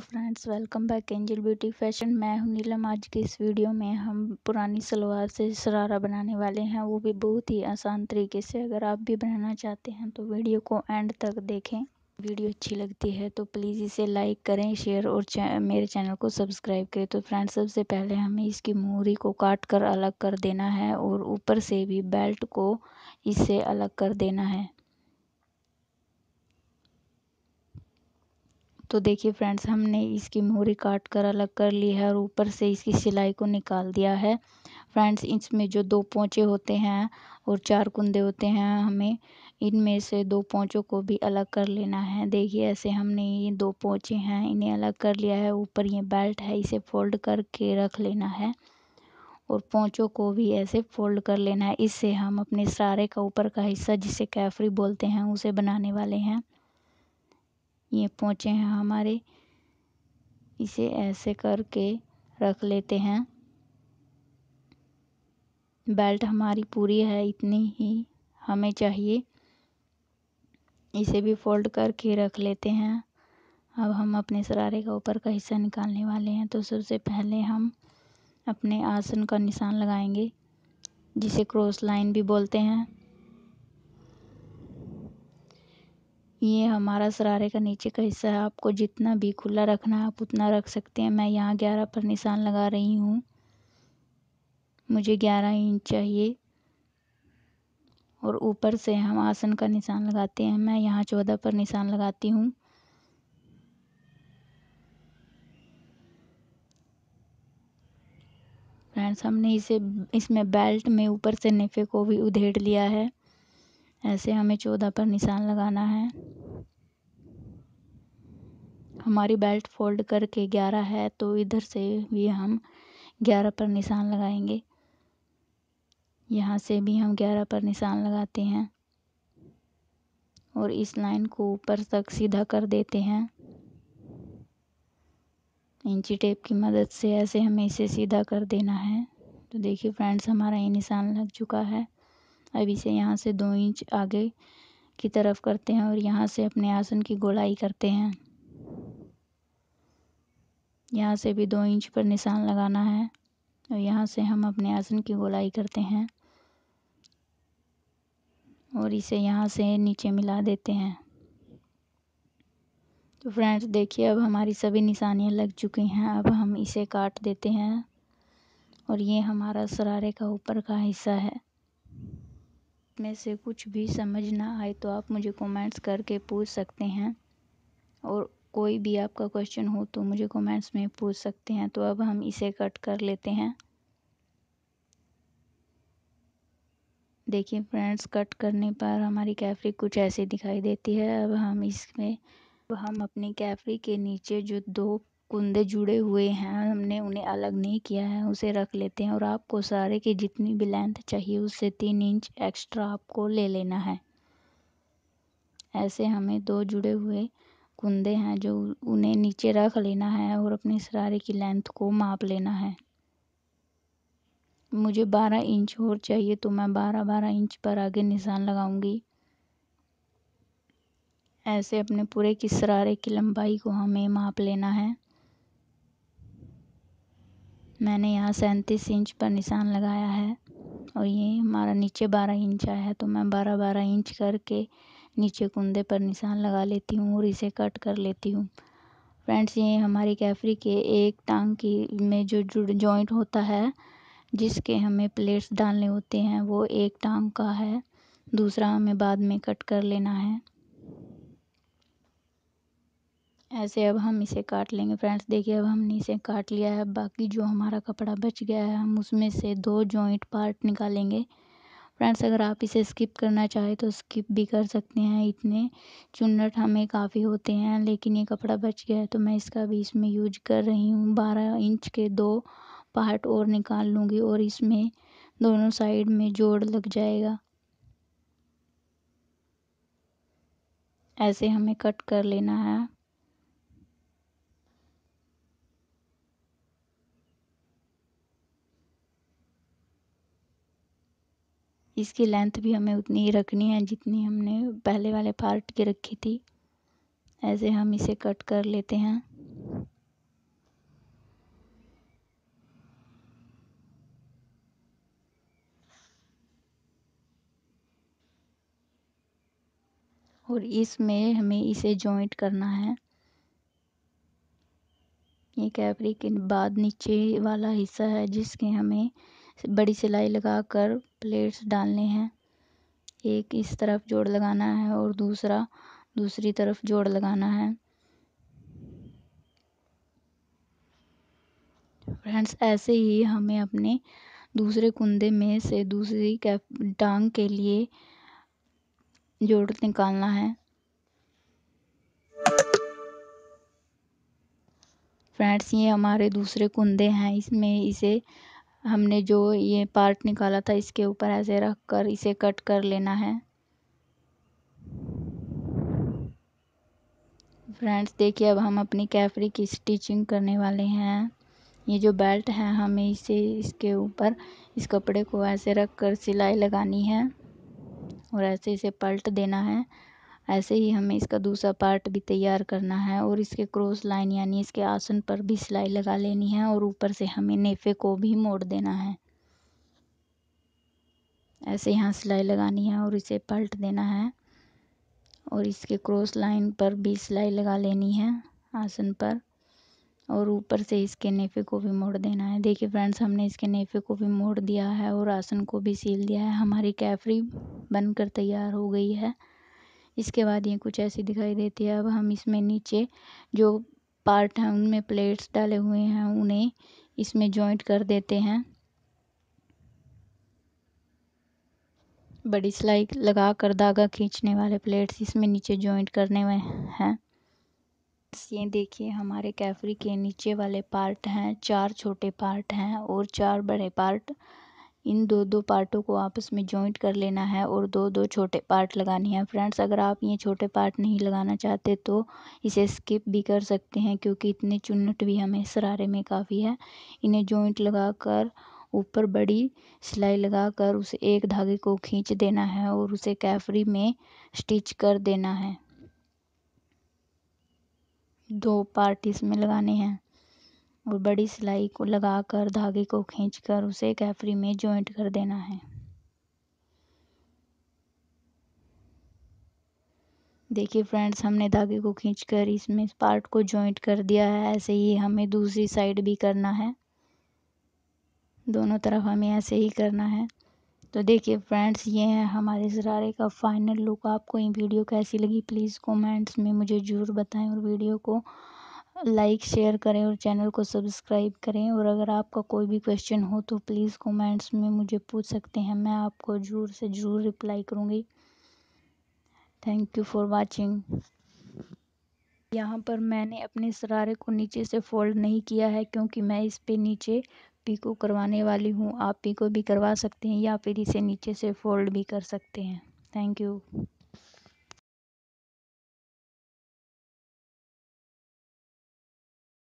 friends welcome back angel beauty fashion मैं हूं नीलम आज के इस वीडियो में हम पुरानी सलवार से शरारा बनाने वाले हैं वो भी बहुत ही आसान तरीके से अगर आप भी बनाना चाहते हैं तो वीडियो को एंड तक देखें वीडियो अच्छी लगती है तो प्लीज़ इसे लाइक करें शेयर और चे, मेरे चैनल को सब्सक्राइब करें तो फ्रेंड्स सबसे पहले हमें इसकी मोहरी को काट कर अलग कर देना है और ऊपर से भी बेल्ट को इससे अलग कर देना है तो देखिए फ्रेंड्स हमने इसकी मोहरी काट कर अलग कर ली है और ऊपर से इसकी सिलाई को निकाल दिया है फ्रेंड्स इसमें जो दो पोंचे होते हैं और चार कुंदे होते हैं हमें इनमें से दो पोंचों को भी अलग कर लेना है देखिए ऐसे हमने ये दो पोंचे हैं इन्हें अलग कर लिया है ऊपर ये बेल्ट है इसे फोल्ड करके रख लेना है और पोंचों को भी ऐसे फोल्ड कर लेना है इससे हम अपने सारे का ऊपर का हिस्सा जिसे कैफरी बोलते हैं उसे बनाने वाले हैं ये पोंछे हैं हमारे इसे ऐसे करके रख लेते हैं बेल्ट हमारी पूरी है इतनी ही हमें चाहिए इसे भी फोल्ड करके रख लेते हैं अब हम अपने शरारे का ऊपर का हिस्सा निकालने वाले हैं तो सबसे पहले हम अपने आसन का निशान लगाएंगे जिसे क्रॉस लाइन भी बोलते हैं ये हमारा शरारे का नीचे का हिस्सा है आपको जितना भी खुला रखना है आप उतना रख सकते हैं मैं यहाँ ग्यारह पर निशान लगा रही हूँ मुझे ग्यारह इंच चाहिए और ऊपर से हम आसन का निशान लगाते हैं मैं यहाँ चौदह पर निशान लगाती हूँ फ्रेंड्स हमने इसे इसमें बेल्ट में ऊपर से नेफे को भी उधेड़ लिया है ऐसे हमें चौदह पर निशान लगाना है हमारी बेल्ट फोल्ड करके ग्यारह है तो इधर से भी हम ग्यारह पर निशान लगाएंगे यहाँ से भी हम ग्यारह पर निशान लगाते हैं और इस लाइन को ऊपर तक सीधा कर देते हैं इंची टेप की मदद से ऐसे हमें इसे सीधा कर देना है तो देखिए फ्रेंड्स हमारा ये निशान लग चुका है अब इसे यहाँ से दो इंच आगे की तरफ करते हैं और यहाँ से अपने आसन की गोलाई करते हैं यहाँ से भी दो इंच पर निशान लगाना है और यहाँ से हम अपने आसन की गोलाई करते हैं और इसे यहाँ से नीचे मिला देते हैं तो फ्रेंड्स देखिए अब हमारी सभी निशानियाँ लग चुकी हैं अब हम इसे काट देते हैं और ये हमारा शरारे का ऊपर का हिस्सा है में से कुछ भी समझ ना आए तो आप मुझे कमेंट्स करके पूछ सकते हैं और कोई भी आपका क्वेश्चन हो तो मुझे कमेंट्स में पूछ सकते हैं तो अब हम इसे कट कर लेते हैं देखिए फ्रेंड्स कट करने पर हमारी कैफरी कुछ ऐसे दिखाई देती है अब हम इसमें अब हम अपनी कैफरी के नीचे जो दो कुंदे जुड़े हुए हैं हमने उन्हें अलग नहीं किया है उसे रख लेते हैं और आपको सारे की जितनी भी लेंथ चाहिए उससे तीन इंच एक्स्ट्रा आपको ले लेना है ऐसे हमें दो जुड़े हुए कुंदे हैं जो उन्हें नीचे रख लेना है और अपने सरारे की लेंथ को माप लेना है मुझे बारह इंच और चाहिए तो मैं बारह बारह इंच पर आगे निशान लगाऊंगी ऐसे अपने पूरे सरारे की लंबाई को हमें माप लेना है मैंने यहाँ सैंतीस इंच पर निशान लगाया है और ये हमारा नीचे बारह इंच आया है तो मैं बारह बारह इंच करके नीचे कुंदे पर निशान लगा लेती हूँ और इसे कट कर लेती हूँ फ्रेंड्स ये हमारी कैफरी के एक टांग की में जो जुड़ जॉइंट होता है जिसके हमें प्लेट्स डालने होते हैं वो एक टांग का है दूसरा हमें बाद में कट कर लेना है ऐसे अब हम इसे काट लेंगे फ्रेंड्स देखिए अब हमने इसे काट लिया है बाकी जो हमारा कपड़ा बच गया है हम उसमें से दो जॉइंट पार्ट निकालेंगे फ्रेंड्स अगर आप इसे स्किप करना चाहें तो स्किप भी कर सकते हैं इतने चुन्नट हमें काफ़ी होते हैं लेकिन ये कपड़ा बच गया है तो मैं इसका भी इसमें यूज कर रही हूँ बारह इंच के दो पार्ट और निकाल लूँगी और इसमें दोनों साइड में जोड़ लग जाएगा ऐसे हमें कट कर लेना है इसकी लेंथ भी हमें उतनी ही रखनी है जितनी हमने पहले वाले पार्ट की रखी थी ऐसे हम इसे कट कर लेते हैं और इसमें हमें इसे जॉइंट करना है ये कैपरी के बाद नीचे वाला हिस्सा है जिसके हमें बड़ी सिलाई लगा कर प्लेट्स डालने हैं एक इस तरफ जोड़ लगाना है और दूसरा दूसरी तरफ जोड़ लगाना है फ्रेंड्स ऐसे ही हमें अपने दूसरे कुंदे में से दूसरी कैप टांग के लिए जोड़ निकालना है फ्रेंड्स ये हमारे दूसरे कुंदे हैं इसमें इसे हमने जो ये पार्ट निकाला था इसके ऊपर ऐसे रख कर इसे कट कर लेना है फ्रेंड्स देखिए अब हम अपनी कैफरी की स्टिचिंग करने वाले हैं ये जो बेल्ट है हमें इसे इसके ऊपर इस कपड़े को ऐसे रख कर सिलाई लगानी है और ऐसे इसे पलट देना है ऐसे ही हमें इसका दूसरा पार्ट भी तैयार करना है और इसके क्रॉस लाइन यानी इसके आसन पर भी सिलाई लगा लेनी है और ऊपर से हमें नेफे को भी मोड़ देना है ऐसे यहाँ सिलाई लगानी है और इसे पलट देना है और इसके क्रॉस लाइन पर भी सिलाई लगा लेनी है आसन पर और ऊपर से इसके नेफे को भी मोड़ देना है देखिए फ्रेंड्स हमने इसके नेफे को भी मोड़ दिया है और आसन को भी सील दिया है हमारी कैफरी बनकर तैयार हो गई है इसके बाद ये कुछ ऐसी दिखाई देती है अब हम इसमें नीचे जो पार्ट हैं उनमें प्लेट्स डाले हुए हैं उन्हें इसमें जॉइंट कर देते हैं बड़ी सिलाई लगा कर धागा खींचने वाले प्लेट्स इसमें नीचे जॉइंट करने में हैं ये देखिए हमारे कैफरी के नीचे वाले पार्ट हैं चार छोटे पार्ट हैं और चार बड़े पार्ट इन दो दो पार्टों को आपस में जॉइंट कर लेना है और दो दो छोटे पार्ट लगानी हैं फ्रेंड्स अगर आप ये छोटे पार्ट नहीं लगाना चाहते तो इसे स्किप भी कर सकते हैं क्योंकि इतने चुन्नट भी हमें शरारे में काफ़ी है इन्हें जॉइंट लगाकर ऊपर बड़ी सिलाई लगाकर उसे एक धागे को खींच देना है और उसे कैफरी में स्टिच कर देना है दो पार्ट इसमें लगाने हैं और बड़ी सिलाई को लगाकर धागे को खींचकर उसे कैफरी में जॉइंट कर देना है देखिए फ्रेंड्स हमने धागे को खींचकर इसमें इस पार्ट को जॉइंट कर दिया है ऐसे ही हमें दूसरी साइड भी करना है दोनों तरफ हमें ऐसे ही करना है तो देखिए फ्रेंड्स ये है हमारे शरारे का फाइनल लुक आपको ये वीडियो कैसी लगी प्लीज़ कमेंट्स में मुझे ज़रूर बताएं और वीडियो को लाइक शेयर करें और चैनल को सब्सक्राइब करें और अगर आपका कोई भी क्वेश्चन हो तो प्लीज़ कमेंट्स में मुझे पूछ सकते हैं मैं आपको ज़रूर से ज़रूर रिप्लाई करूँगी थैंक यू फॉर वाचिंग यहाँ पर मैंने अपने शरारे को नीचे से फोल्ड नहीं किया है क्योंकि मैं इस पे नीचे पीको करवाने वाली हूँ आप पीको भी करवा सकते हैं या फिर इसे नीचे से फोल्ड भी कर सकते हैं थैंक यू